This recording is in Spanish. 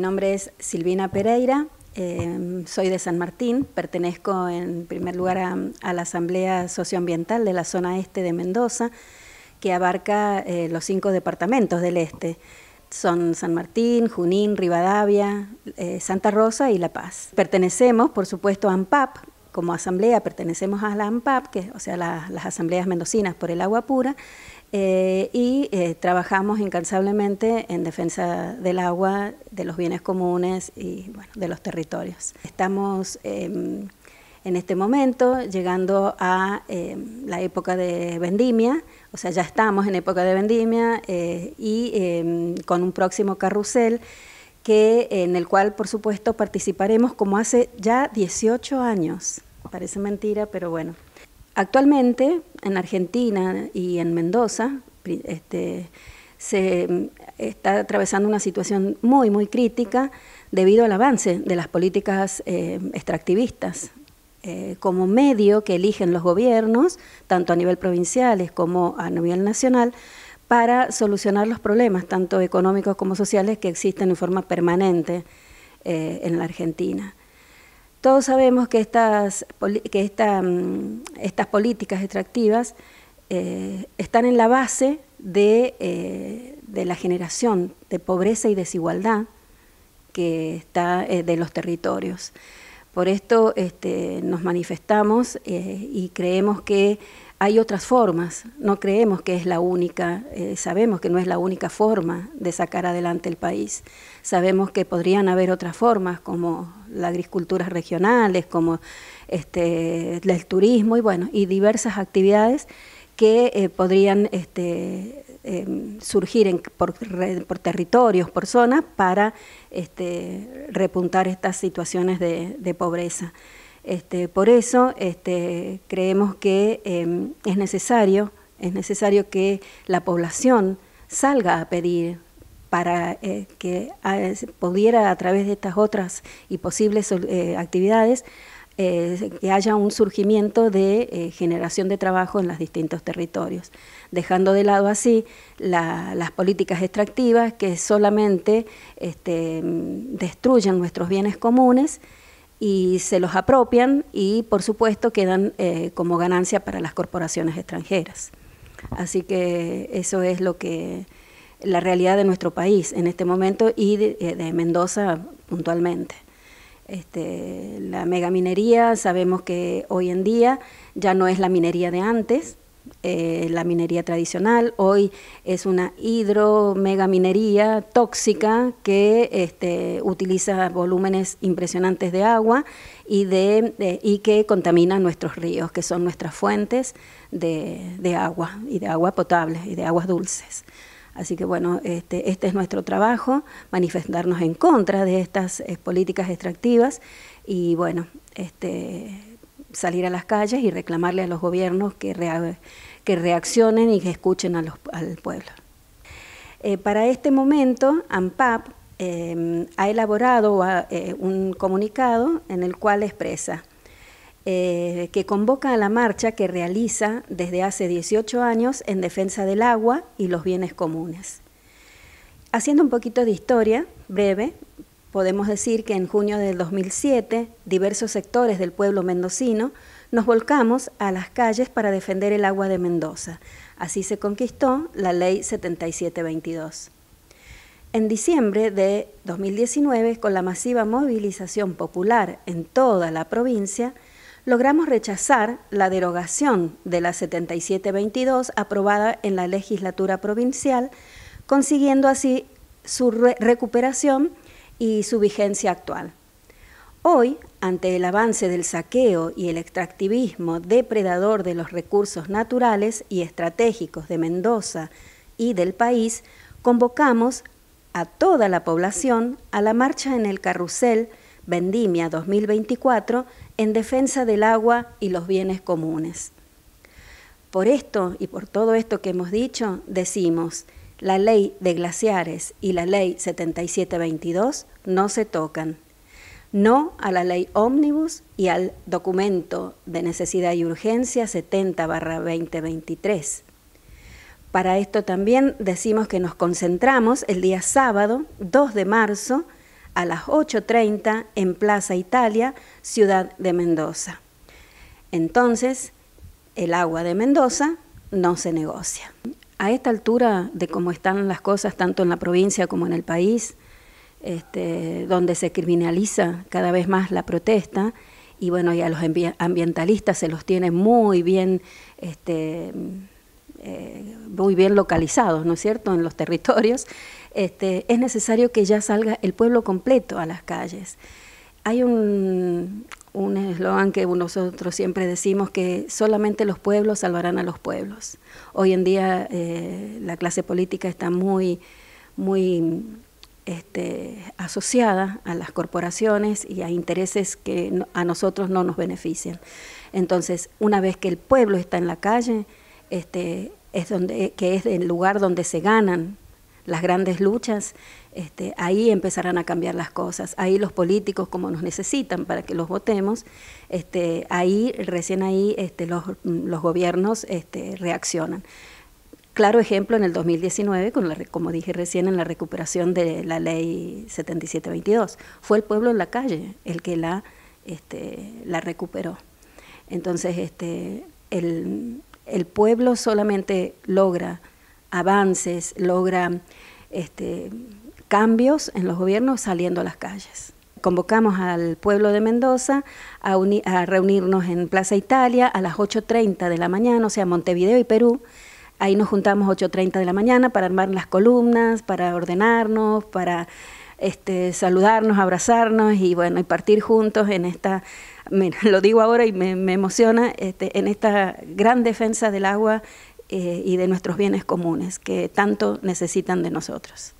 Mi nombre es Silvina Pereira, em, soy de San Martín, pertenezco en primer lugar a, la Asamblea Socioambiental de la zona este de Mendoza, que abarca eh, los cinco departamentos del este. Son San Martín, Junín, Rivadavia, eh, Santa Rosa y La Paz. Pertenecemos, por supuesto, a AMPAP, como asamblea pertenecemos a la AMPAP, que, o sea, las asambleas mendocinas por el agua pura, eh, y eh, trabajamos incansablemente en defensa del agua, de los bienes comunes y bueno, de los territorios. Estamos em, en este momento llegando a em, la época de vendimia, o sea, ya estamos en época de vendimia eh, y em, con un próximo carrusel que, en el cual, por supuesto, participaremos como hace ya 18 años. Parece mentira, pero bueno, Actualmente en Argentina y en Mendoza este, se mm, está atravesando una situación muy, muy crítica debido al avance de las políticas eh, extractivistas eh, como medio que eligen los gobiernos, tanto a nivel provincial como a nivel nacional, para solucionar los problemas, tanto económicos como sociales, que existen en forma permanente eh, en la Argentina. Todos sabemos que estas, mm, políticas extractivas eh, están en la base eh, de, la generación de pobreza y desigualdad que está eh, de los territorios. Por esto este, nos manifestamos y creemos que hay otras formas, no creemos que es la única, eh, sabemos que no es la única forma de sacar adelante el país, sabemos que podrían haber otras formas como las agricultura regionales, como este, el turismo y bueno, y diversas actividades que eh, podrían este, em, surgir por, territorios, por zonas, para este, repuntar estas situaciones de pobreza. Este, por eso este, creemos que em, es necesario, es necesario que la población salga a pedir para eh, que ah, pudiera a través de estas otras y posibles eh, actividades eh, que haya un surgimiento de generación de trabajo en los distintos territorios, dejando de lado así las políticas extractivas que solamente este, destruyen nuestros bienes comunes y se los apropian y por supuesto quedan eh, como ganancia para las corporaciones extranjeras. Así que eso es lo que la realidad de nuestro país en este momento y de, eh, Mendoza puntualmente. Este, la megaminería, sabemos que hoy en día ya no es la minería de antes, eh, la minería tradicional, hoy es una hidromegaminería tóxica que este, utiliza volúmenes impresionantes de agua y, de, y que contamina nuestros ríos, que son nuestras fuentes de, agua y de agua potable y de aguas dulces. Así que bueno, este, este es nuestro trabajo, manifestarnos en contra de estas eh, políticas extractivas y bueno, este, salir a las calles y reclamarle a los gobiernos que, que reaccionen y que escuchen al pueblo. Eh, para este momento, AMPAP eh, ha elaborado eh, un comunicado en el cual expresa que convoca a la marcha que realiza desde hace 18 años en defensa del agua y los bienes comunes. Haciendo un poquito de historia breve, Podemos decir que en junio del 2007, diversos sectores del pueblo mendocino nos volcamos a las calles para defender el agua de Mendoza. Así se conquistó la Ley 7722. En diciembre de 2019, con la masiva movilización popular en toda la provincia, logramos rechazar la derogación de la 7722 aprobada en la legislatura provincial, consiguiendo así su recuperación y su vigencia actual. Hoy, ante el avance del saqueo y el extractivismo depredador de los recursos naturales y estratégicos de Mendoza y del país, convocamos a toda la población a la marcha en el carrusel Vendimia 2024 en defensa del agua y los bienes comunes. Por esto y por todo esto que hemos dicho, decimos, la ley de glaciares y la ley 7722 no se tocan. No a la ley ómnibus y al documento de necesidad y urgencia 70-2023. Para esto también decimos que nos concentramos el día sábado 2 de marzo a las 8.30 en Plaza Italia, ciudad de Mendoza. Entonces, el agua de Mendoza no se negocia a esta altura de cómo están las cosas, tanto en la provincia como en el país, este, donde se criminaliza cada vez más la protesta, y bueno, a los ambientalistas se los tiene muy bien, este, eh, muy bien localizados, ¿no es cierto?, en los territorios, este, es necesario que ya salga el pueblo completo a las calles. Hay un, un eslogan que nosotros siempre decimos que solamente los pueblos salvarán a los pueblos. Hoy en día eh, la clase política está muy, muy este, asociada a las corporaciones y a intereses que a nosotros no nos benefician. Entonces, una vez que el pueblo está en la calle, este, es donde, que es el lugar donde se ganan las grandes luchas, este, ahí empezarán a cambiar las cosas. Ahí los políticos, como nos necesitan para que los votemos, este, ahí, recién ahí, este, los, los, gobiernos reaccionan. Claro ejemplo en el 2019, con la, como dije recién, en la recuperación de la ley 7722. Fue el pueblo en la calle el que la, la recuperó. Entonces, el pueblo solamente logra avances, logra este, cambios en los gobiernos saliendo a las calles. Convocamos al pueblo de Mendoza a, reunirnos en Plaza Italia a las 8.30 de la mañana, o sea, Montevideo y Perú. Ahí nos juntamos 8.30 de la mañana para armar las columnas, para ordenarnos, para este, saludarnos, abrazarnos y bueno, y partir juntos en esta, lo digo ahora y me, emociona, este, en esta gran defensa del agua eh, y de nuestros bienes comunes que tanto necesitan de nosotros.